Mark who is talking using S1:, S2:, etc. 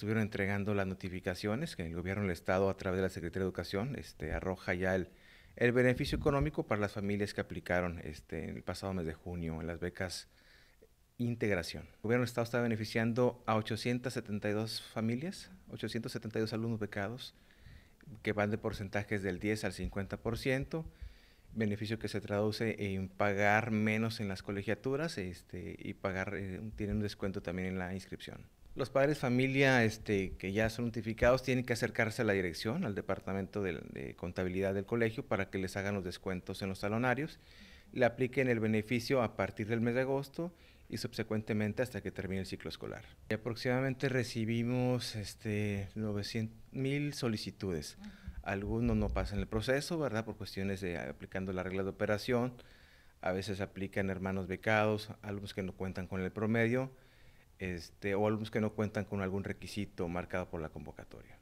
S1: estuvieron entregando las notificaciones que el gobierno del Estado a través de la Secretaría de Educación este, arroja ya el, el beneficio económico para las familias que aplicaron este, en el pasado mes de junio en las becas integración. El gobierno del Estado está beneficiando a 872 familias, 872 alumnos becados, que van de porcentajes del 10 al 50% beneficio que se traduce en pagar menos en las colegiaturas este, y pagar, eh, tienen un descuento también en la inscripción. Los padres familia este, que ya son notificados tienen que acercarse a la dirección, al departamento de, contabilidad del colegio para que les hagan los descuentos en los salonarios le apliquen el beneficio a partir del mes de agosto y subsecuentemente hasta que termine el ciclo escolar. aproximadamente recibimos este, 900 mil solicitudes. Algunos no pasan el proceso, ¿verdad? Por cuestiones de aplicando la regla de operación. A veces aplican hermanos becados, alumnos que no cuentan con el promedio, este, o alumnos que no cuentan con algún requisito marcado por la convocatoria.